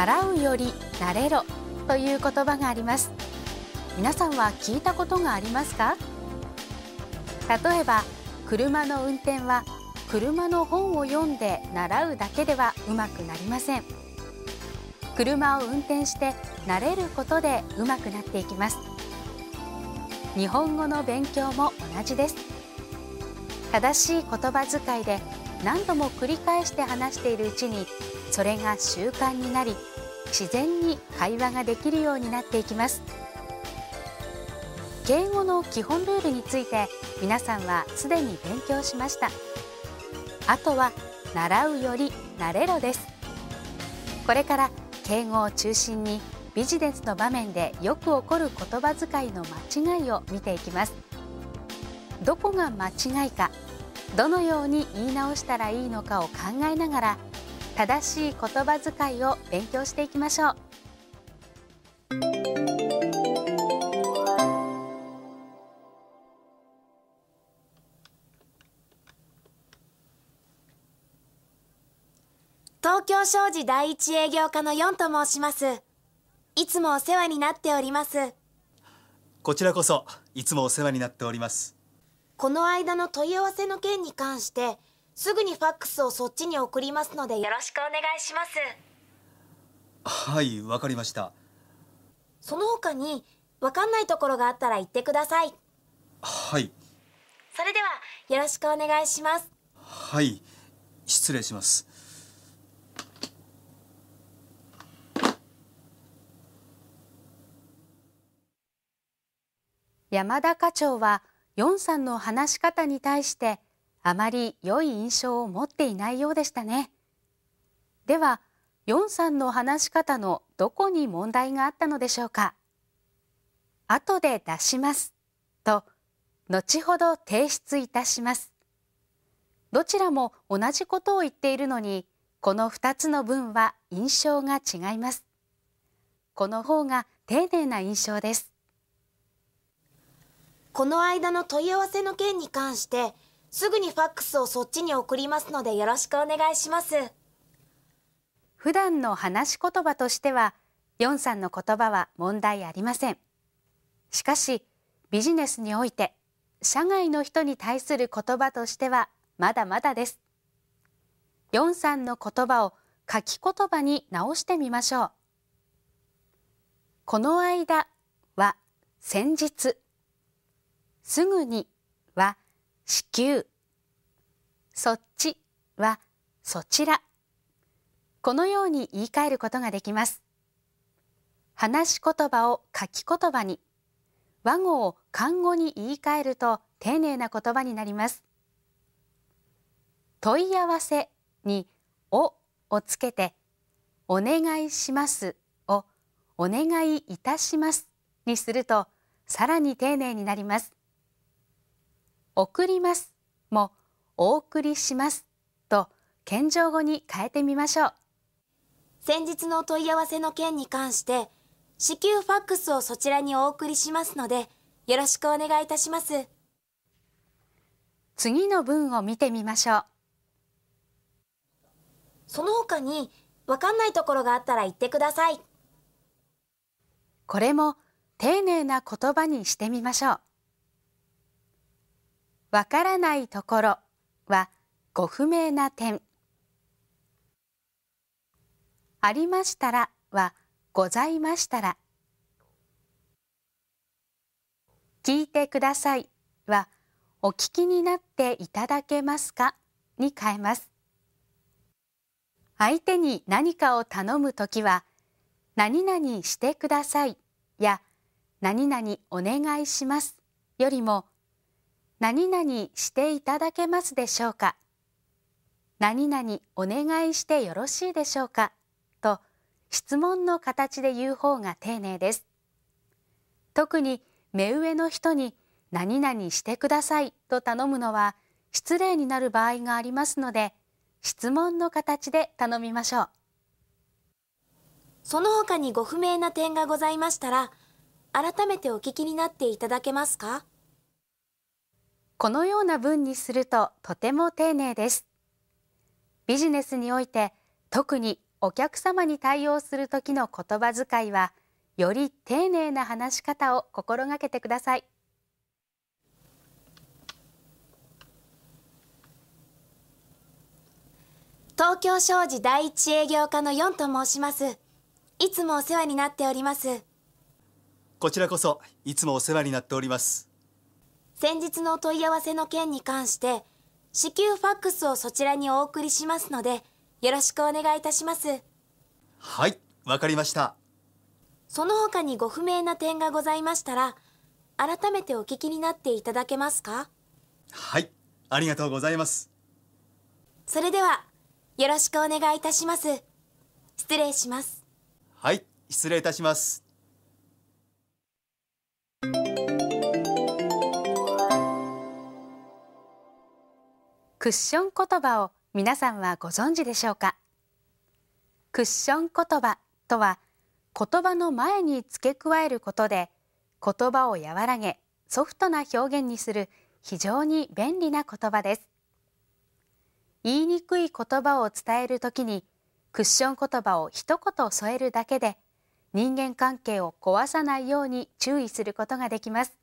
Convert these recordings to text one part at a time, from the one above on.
習うより慣れろという言葉があります皆さんは聞いたことがありますか例えば車の運転は車の本を読んで習うだけではうまくなりません車を運転して慣れることでうまくなっていきます日本語の勉強も同じです正しい言葉遣いで何度も繰り返して話しているうちにそれが習慣になり自然に会話ができるようになっていきます敬語の基本ルールについて皆さんはすでに勉強しましたあとは習うより慣れろですこれから敬語を中心にビジネスの場面でよく起こる言葉遣いの間違いを見ていきますどこが間違いかどのように言い直したらいいのかを考えながら正しい言葉遣いを勉強していきましょう東京商事第一営業課の4と申しますいつもお世話になっておりますこちらこそいつもお世話になっておりますこの間の問い合わせの件に関してすぐにファックスをそっちに送りますのでよろしくお願いしますはいわかりましたその他にわかんないところがあったら言ってくださいはいそれではよろしくお願いしますはい失礼します山田課長はヨンさんの話し方に対してあまり良い印象を持っていないようでしたね。では、ヨンさんの話し方のどこに問題があったのでしょうか。後で出しますと、後ほど提出いたします。どちらも同じことを言っているのに、この2つの文は印象が違います。この方が丁寧な印象です。この間の問い合わせの件に関して、すぐにファックスをそっちに送りますのでよろしくお願いします。普段の話し言葉としては、ヨンさんの言葉は問題ありません。しかし、ビジネスにおいて、社外の人に対する言葉としてはまだまだです。ヨンさんの言葉を書き言葉に直してみましょう。この間は先日、すぐには地球そっちはそちらこのように言い換えることができます話し言葉を書き言葉に和語を漢語に言い換えると丁寧な言葉になります問い合わせにおをつけてお願いしますをお願いいたしますにするとさらに丁寧になります送りますもお送りしますと謙譲語に変えてみましょう先日の問い合わせの件に関して支給ファックスをそちらにお送りしますのでよろしくお願いいたします次の文を見てみましょうその他に分かんないところがあったら言ってくださいこれも丁寧な言葉にしてみましょうわからないところはご不明な点。ありましたらはございましたら。聞いてくださいはお聞きになっていただけますかに変えます。相手に何かを頼むときは何々してくださいや何々お願いしますよりも「何々していただけますでしょうか何々お願いしてよろしいでしょうかと質問の形で言う方が丁寧です特に目上の人に何々してくださいと頼むのは失礼になる場合がありますので質問の形で頼みましょうその他にご不明な点がございましたら改めてお聞きになっていただけますかこのような文にするととても丁寧です。ビジネスにおいて特にお客様に対応する時の言葉遣いはより丁寧な話し方を心がけてください。東京商事第一営業課の四と申しますいつもお世話になっておりますこちらこそいつもお世話になっております先日のお問い合わせの件に関して、至急ファックスをそちらにお送りしますので、よろしくお願いいたします。はい、わかりました。その他にご不明な点がございましたら、改めてお聞きになっていただけますかはい、ありがとうございます。それでは、よろしくお願いいたします。失礼します。はい、失礼いたします。クッション言葉を皆さんはご存知でしょうかクッション言葉とは言葉の前に付け加えることで言葉を和らげソフトな表現にする非常に便利な言葉です言いにくい言葉を伝えるときにクッション言葉を一言添えるだけで人間関係を壊さないように注意することができます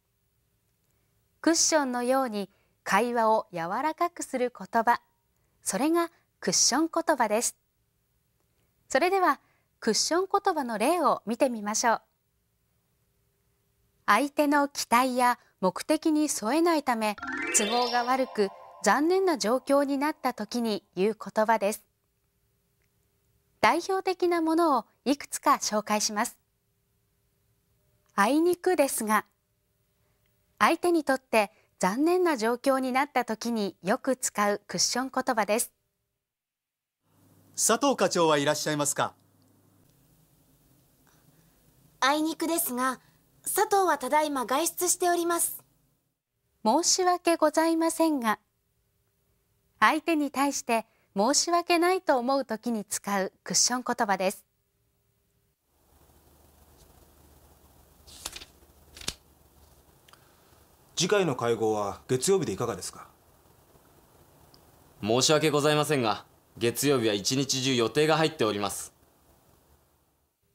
クッションのように会話を柔らかくする言葉それがクッション言葉ですそれではクッション言葉の例を見てみましょう相手の期待や目的に添えないため都合が悪く残念な状況になった時に言う言葉です代表的なものをいくつか紹介しますあいにくですが相手にとって残念な状況になった時によく使うクッション言葉です佐藤課長はいらっしゃいますかあいにくですが佐藤はただいま外出しております申し訳ございませんが相手に対して申し訳ないと思うときに使うクッション言葉です次回の会合は月曜日でいかがですか申し訳ございませんが月曜日は一日中予定が入っております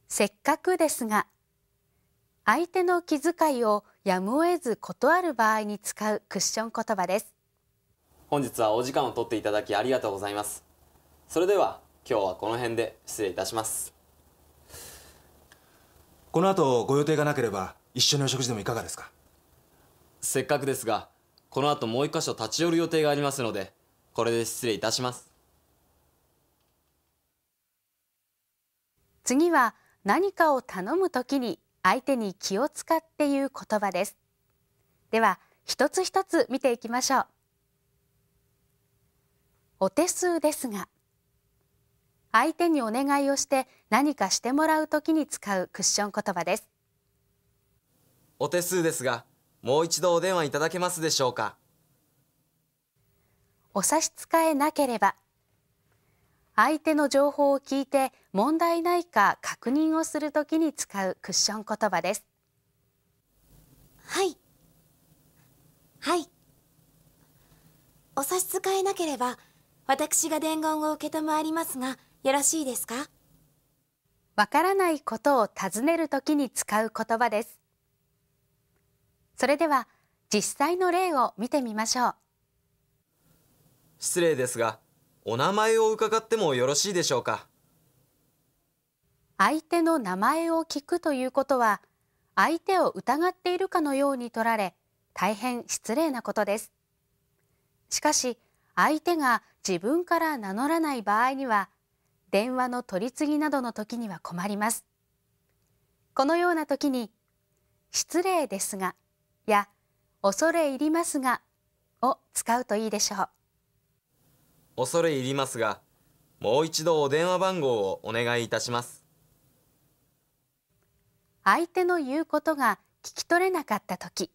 せっかくですが相手の気遣いをやむを得ず断る場合に使うクッション言葉です本日はお時間を取っていただきありがとうございますそれでは今日はこの辺で失礼いたしますこの後ご予定がなければ一緒にお食事でもいかがですかせっかくですがこの後もう一箇所立ち寄る予定がありますのでこれで失礼いたします次は何かを頼むときに相手に気を使って言う言葉ですでは一つ一つ見ていきましょうお手数ですが相手にお願いをして何かしてもらうときに使うクッション言葉ですお手数ですがもう一度お電話いただけますでしょうかお差し支えなければ相手の情報を聞いて問題ないか確認をするときに使うクッション言葉ですはいはいお差し支えなければ私が伝言を承りますがよろしいですかわからないことを尋ねるときに使う言葉ですそれでは実際の例を見てみましょう失礼ですがお名前を伺ってもよろしいでしょうか相手の名前を聞くということは相手を疑っているかのように取られ大変失礼なことですしかし相手が自分から名乗らない場合には電話の取り次ぎなどの時には困りますこのような時に失礼ですがや恐れ入りますがを使うといいでしょう恐れ入りますがもう一度お電話番号をお願いいたします相手の言うことが聞き取れなかった時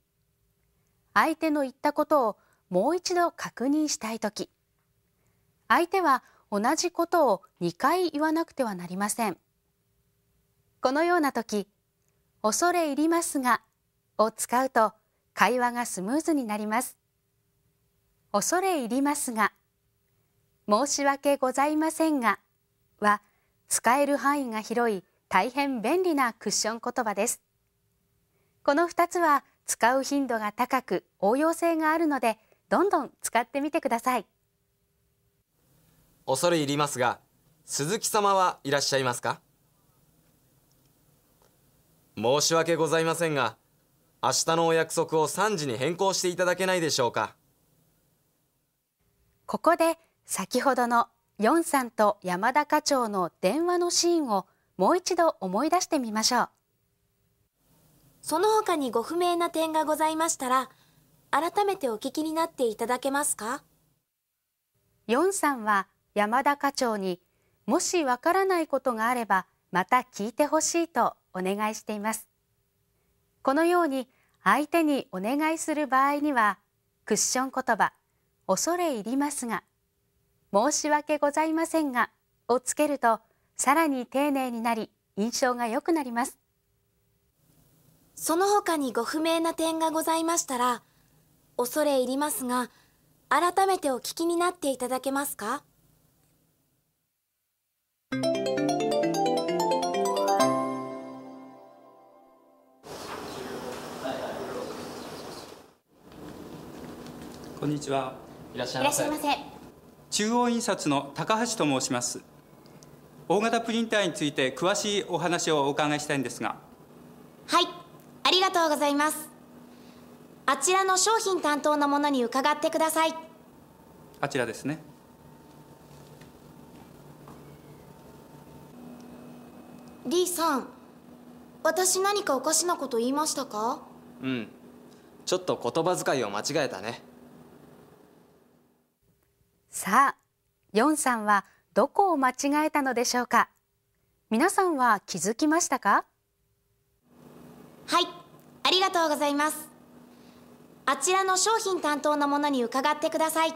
相手の言ったことをもう一度確認したい時相手は同じことを2回言わなくてはなりませんこのような時恐れ入りますがを使うと会話がスムーズになります。恐れ入りますが、申し訳ございませんがは使える範囲が広い大変便利なクッション言葉です。この2つは使う頻度が高く応用性があるのでどんどん使ってみてください。恐れ入りますが、鈴木様はいらっしゃいますか申し訳ございませんが、明日のお約束を3時に変更していただけないでしょうかここで先ほどのヨンさんと山田課長の電話のシーンをもう一度思い出してみましょうその他にご不明な点がございましたら改めてお聞きになっていただけますかヨンさんは山田課長にもしわからないことがあればまた聞いてほしいとお願いしていますこのように相手にお願いする場合にはクッション言葉「恐れ入りますが」「申し訳ございませんが」をつけるとさらに丁寧になり印象が良くなりますその他にご不明な点がございましたら恐れ入りますが改めてお聞きになっていただけますかこんにちは。いらっしゃいませ。中央印刷の高橋と申します。大型プリンターについて詳しいお話をお伺いしたいんですが。はい、ありがとうございます。あちらの商品担当の者に伺ってください。あちらですね。李さん、私何かおかしなこと言いましたか？うん。ちょっと言葉遣いを間違えたね。さあ、ヨンさんはどこを間違えたのでしょうか皆さんは気づきましたかはい、ありがとうございます。あちらの商品担当の者に伺ってください。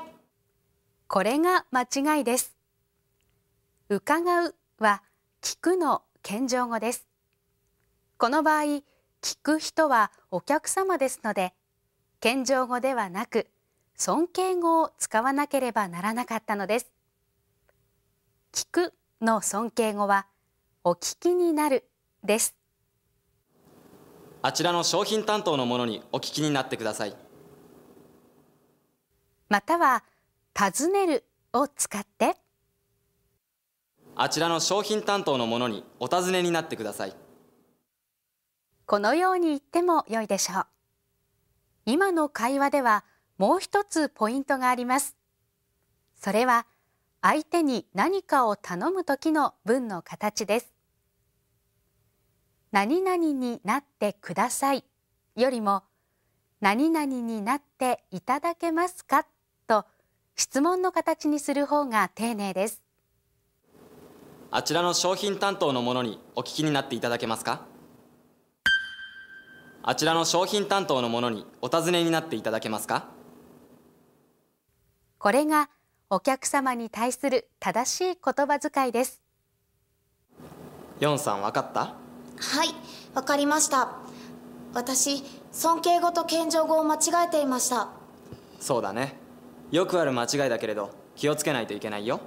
これが間違いです。伺うは聞くの謙譲語です。この場合、聞く人はお客様ですので、謙譲語ではなく、尊敬語を使わなければならなかったのです。聞くの尊敬語は、お聞きになるです。あちらの商品担当の者にお聞きになってください。または、尋ねるを使って、あちらの商品担当の者にお尋ねになってください。このように言っても良いでしょう。今の会話では、もう一つポイントがあります。それは相手に何かを頼む時の文の形です。何々になってくださいよりも何々になっていただけますかと質問の形にする方が丁寧です。あちらの商品担当の者にお聞きになっていただけますかあちらの商品担当の者にお尋ねになっていただけますかこれがお客様に対する正しい言葉遣いですヨンさんわかったはいわかりました私尊敬語と謙譲語を間違えていましたそうだねよくある間違いだけれど気をつけないといけないよ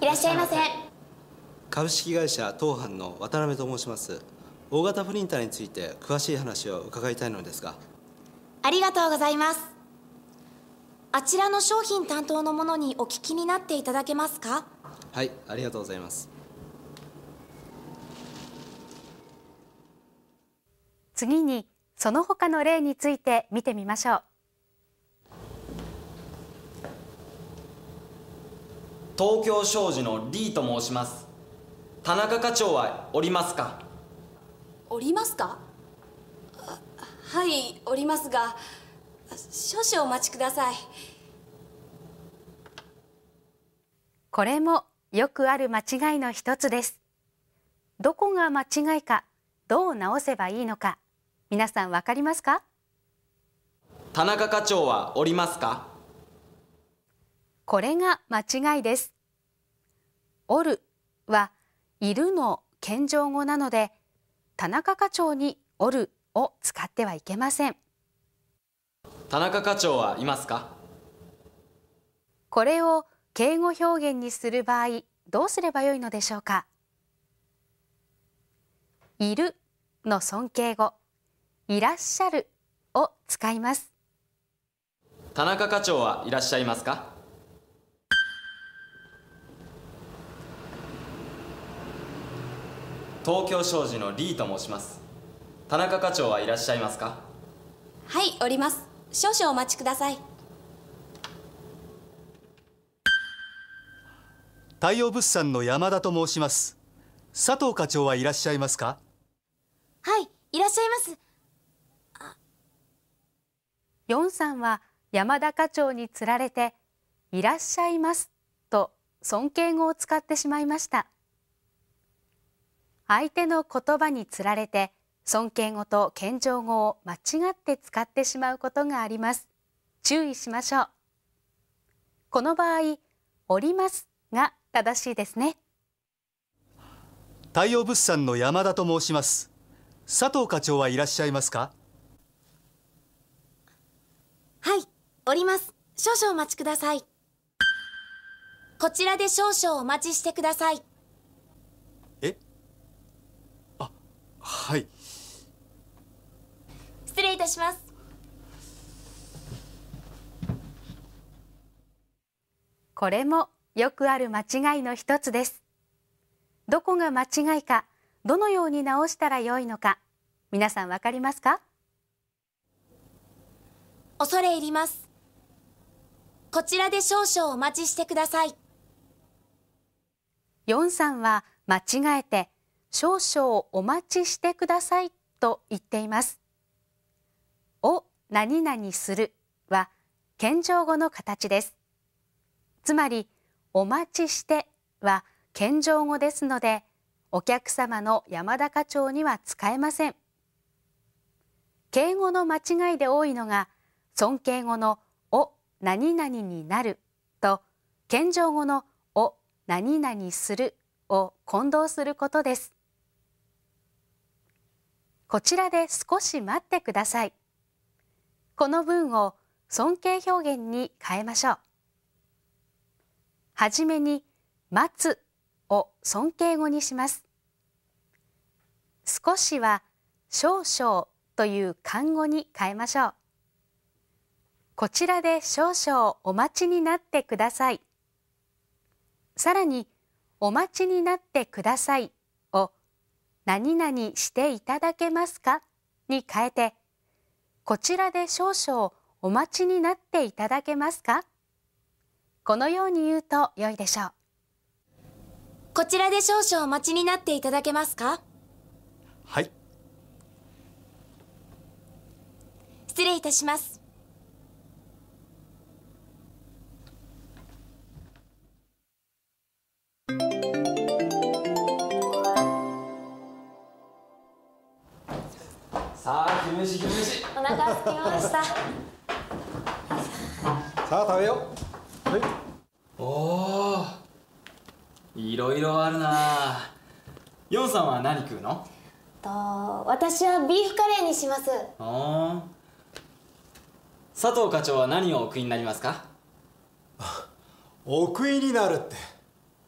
いらっしゃいませ株式会社東藩の渡辺と申します大型プリンターについて詳しい話を伺いたいのですがありがとうございますあちらの商品担当の者にお聞きになっていただけますかはいありがとうございます次にその他の例について見てみましょう東京商事のリーと申します田中課長はおりますかおりますかはいおりますが少々お待ちくださいこれもよくある間違いの一つですどこが間違いかどう直せばいいのか皆さんわかりますか田中課長はおりますかこれが間違いですおるはいるの謙譲語なので田中課長におるを使ってはいけません田中課長はいますかこれを敬語表現にする場合どうすればよいのでしょうかいるの尊敬語いらっしゃるを使います田中課長はいらっしゃいますか東京商事のリーと申します田中課長はいらっしゃいますかはいおります少々お待ちください太陽物産の山田と申します佐藤課長はいらっしゃいますかはいいらっしゃいますヨンさんは山田課長につられて「いらっしゃいます」と尊敬語を使ってしまいました相手の言葉につられて「尊敬語と謙譲語を間違って使ってしまうことがあります。注意しましょう。この場合、おりますが正しいですね。太陽物産の山田と申します。佐藤課長はいらっしゃいますかはい、おります。少々お待ちください。こちらで少々お待ちしてください。えあ、はい。失礼いたしますこれもよくある間違いの一つですどこが間違いかどのように直したらよいのか皆さんわかりますか恐れ入りますこちらで少々お待ちしてくださいヨンさんは間違えて少々お待ちしてくださいと言っていますを何々するは謙譲語の形です。つまり、お待ちしては謙譲語ですので、お客様の山田課長には使えません。敬語の間違いで多いのが、尊敬語のお何々になると、謙譲語のお何々するを混同することです。こちらで少し待ってください。この文を尊敬表現に変えましょう。はじめに「待つ」を尊敬語にします。少しは「少々」という漢語に変えましょう。こちらで少々お待ちになってください。さらに「お待ちになってください」を「何々していただけますか?」に変えて「こちらで少々お待ちになっていただけますかこのように言うと良いでしょうこちらで少々お待ちになっていただけますかはい失礼いたしますさあ昼飯昼飯お腹空きましたさあ食べようはいおおいろいろあるなヨンさんは何食うのと私はビーフカレーにしますあ佐藤課長は何をお食いになりますかお食いになるって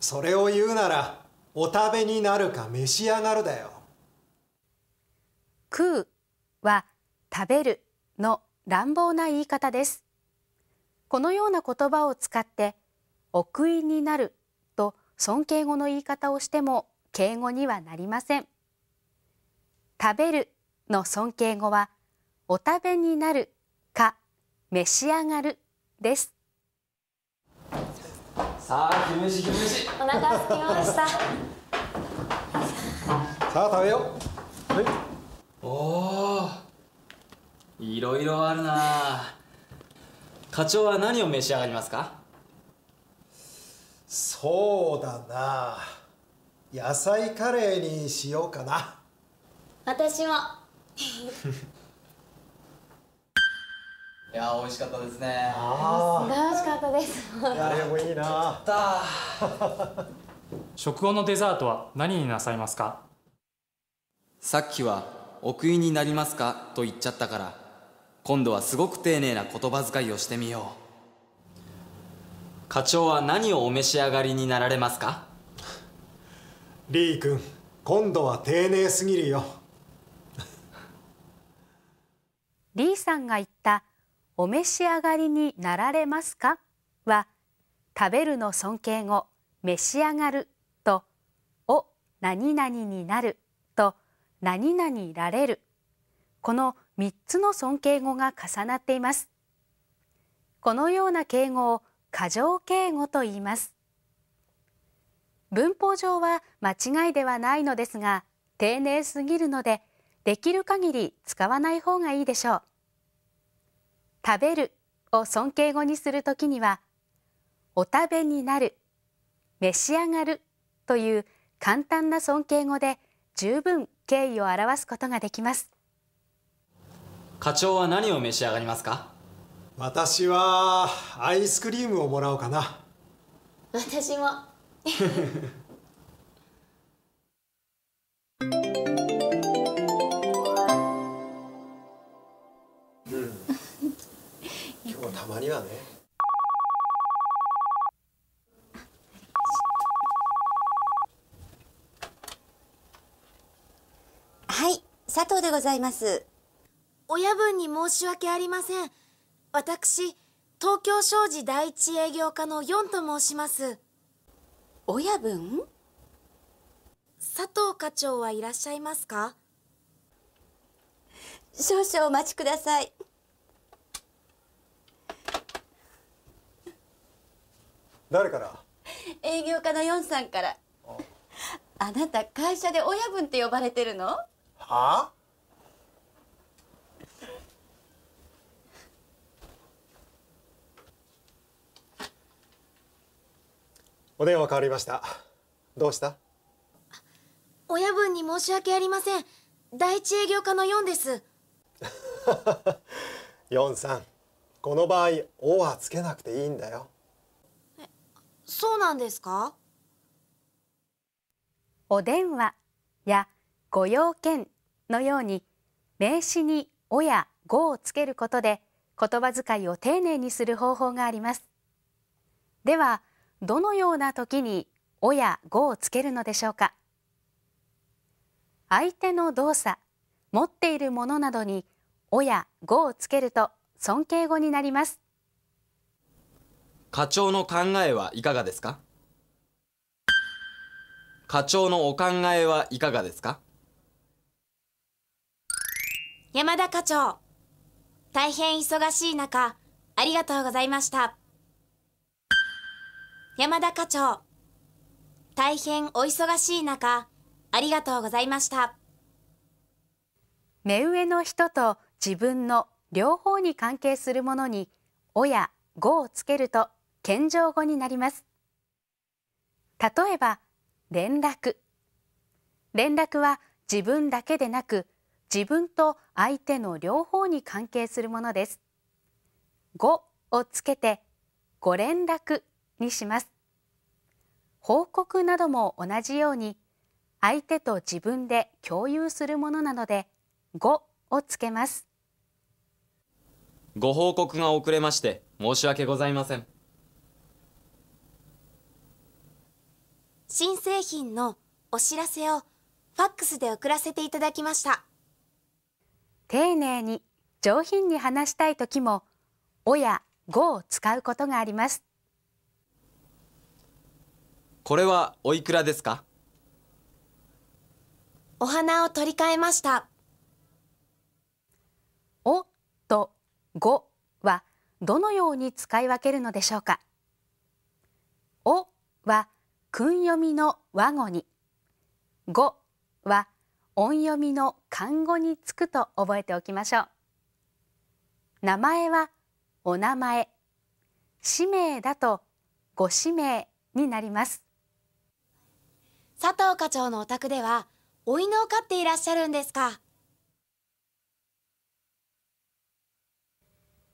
それを言うならお食べになるか召し上がるだよ食うは食べるの乱暴な言い方です。このような言葉を使ってお食いになると尊敬語の言い方をしても敬語にはなりません。食べるの尊敬語はお食べになるか召し上がるです。さあ、キムチキムチ。お腹すきました。さあ食べよう。はい。おおいろいろあるな課長は何を召し上がりますかそうだな野菜カレーにしようかな私もいや美味しかったですねああ楽しかったですあれもいいな 食後のデザートは何になさいますかさっきはお食いになりますかと言っちゃったから今度はすごく丁寧な言葉遣いをしてみよう課長は何をお召し上がりになられますかリー君今度は丁寧すぎるよリーさんが言った「お召し上がりになられますか?」は食べるの尊敬語「召し上がる」と「お何々になる」何々られるこの3つの尊敬語が重なっていますこのような敬語を過剰敬語と言います文法上は間違いではないのですが丁寧すぎるのでできる限り使わない方がいいでしょう食べるを尊敬語にするときにはお食べになる召し上がるという簡単な尊敬語で十分敬意を表すことができます課長は何を召し上がりますか私はアイスクリームをもらおうかな私もうん、今日たまにはね藤でございます親分に申し訳ありません私東京商事第一営業課のンと申します親分佐藤課長はいらっしゃいますか少々お待ちください誰から営業課の4さんからあなた会社で親分って呼ばれてるのはあお電話変わりましたどうした親分に申し訳ありません第一営業課の4です4 さんこの場合「お」はつけなくていいんだよえそうなんですかお電話やご用件のように名詞に「お」や「ご」をつけることで言葉遣いを丁寧にする方法がありますではどのような時に「親や「をつけるのでしょうか相手の動作持っているものなどに「親や「をつけると尊敬語になります課長の考えはいかがですか課長のお考えはいかがですか山田課長大変忙しい中ありがとうございました山田課長。大変お忙しい中、ありがとうございました。目上の人と自分の両方に関係するものに、おや、ごをつけると、謙譲語になります。例えば、連絡。連絡は自分だけでなく、自分と相手の両方に関係するものです。ごをつけて、ご連絡にします。報告なども同じように相手と自分で共有するものなのでごをつけます。ご報告が遅れまして申し訳ございません。新製品のお知らせをファックスで送らせていただきました。丁寧に上品に話したい時も「お」や「ご」を使うことがあります。これはおいくらですかお花を取り替えましたおとごはどのように使い分けるのでしょうかおは訓読みの和語にごは音読みの漢語につくと覚えておきましょう名前はお名前氏名だとご氏名になります佐藤課長のお宅ではお犬を飼っていらっしゃるんですか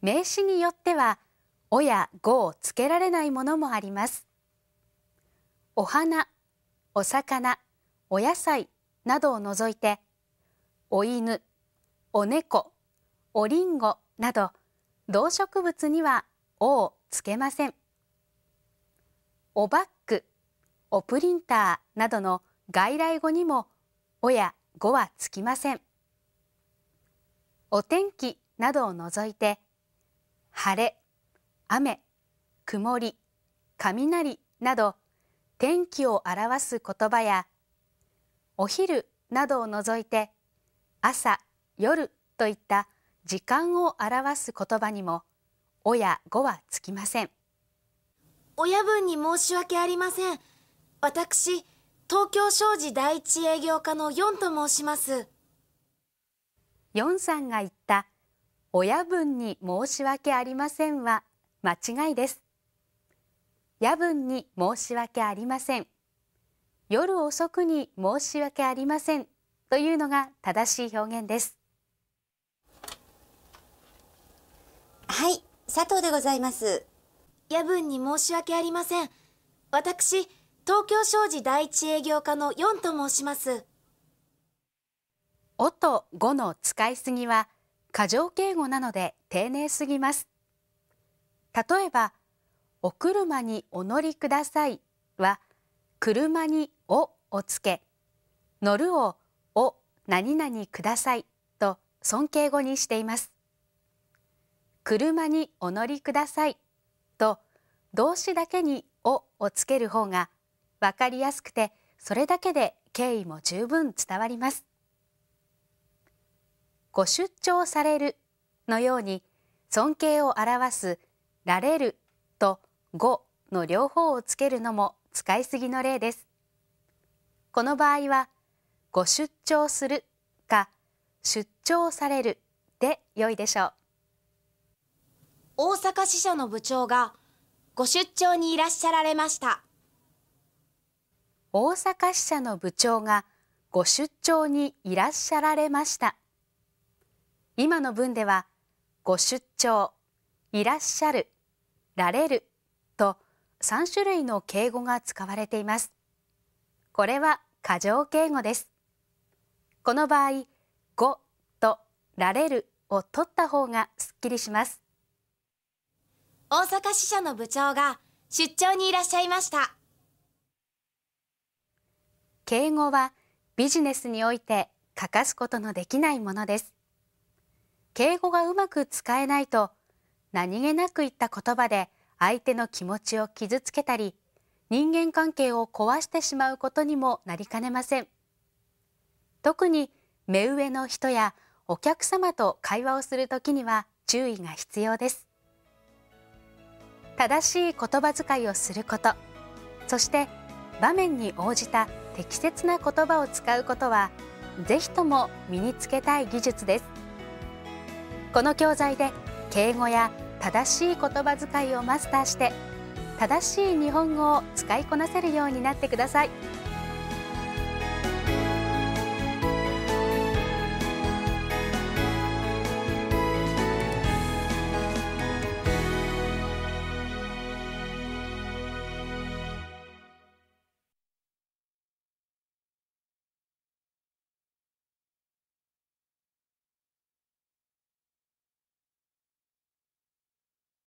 名詞によっては「親や「をつけられないものもありますお花お魚お野菜などを除いてお犬お猫おりんごなど動植物には「お」をつけませんお化オプリンターなどの外来語にも「お」や「ご」はつきません。お天気などを除いて「晴れ」「雨」「曇り」「雷」など天気を表す言葉や「お昼」などを除いて「朝」「夜」といった時間を表す言葉にも「お」や「ご」はつきません。親分に申し訳ありません私、東京商事第一営業課のヨンと申します。ヨンさんが言った親分に申し訳ありませんは間違いです。夜分に申し訳ありません。夜遅くに申し訳ありませんというのが正しい表現です。はい、佐藤でございます。夜分に申し訳ありません。私、東京商事第一営業課の四と申しますおと5の使いすぎは過剰敬語なので丁寧すぎます例えばお車にお乗りくださいは車におをつけ乗るをお何々くださいと尊敬語にしています車にお乗りくださいと動詞だけに「おをつける方が分かりやすくてそれだけで敬意も十分伝わります。ご出張されるのように尊敬を表すられるとごの両方をつけるのも使いすぎの例です。この場合はご出張するか出張されるで良いでしょう。大阪支所の部長がご出張にいらっしゃられました。大阪支社の部長がご出張にいらっしゃられました今の文ではご出張いらっしゃるられると3種類の敬語が使われていますこれは過剰敬語ですこの場合ごとられるを取った方がすっきりします大阪支社の部長が出張にいらっしゃいました敬語はビジネスにおいて欠かすことのできないものです。敬語がうまく使えないと何気なく言った言葉で相手の気持ちを傷つけたり人間関係を壊してしまうことにもなりかねません。特に目上の人やお客様と会話をするときには注意が必要です。正しい言葉遣いをすること、そして場面に応じた適切な言葉を使うことはぜひとも身につけたい技術ですこの教材で敬語や正しい言葉遣いをマスターして正しい日本語を使いこなせるようになってください。